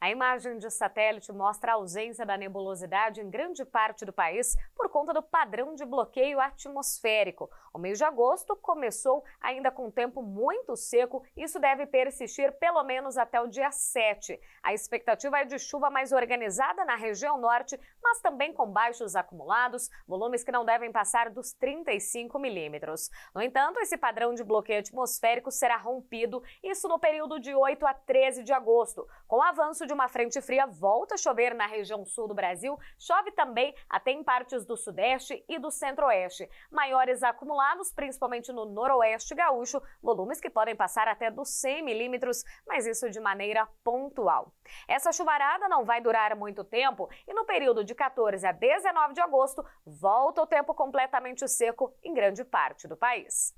A imagem de satélite mostra a ausência da nebulosidade em grande parte do país por conta do padrão de bloqueio atmosférico. O mês de agosto começou ainda com tempo muito seco, isso deve persistir pelo menos até o dia 7. A expectativa é de chuva mais organizada na região norte mas também com baixos acumulados, volumes que não devem passar dos 35 milímetros. No entanto, esse padrão de bloqueio atmosférico será rompido, isso no período de 8 a 13 de agosto. Com o avanço de uma frente fria, volta a chover na região sul do Brasil, chove também até em partes do sudeste e do centro-oeste. Maiores acumulados, principalmente no noroeste gaúcho, volumes que podem passar até dos 100 milímetros, mas isso de maneira pontual. Essa chuvarada não vai durar muito tempo e no período de 14 a 19 de agosto, volta o tempo completamente seco em grande parte do país.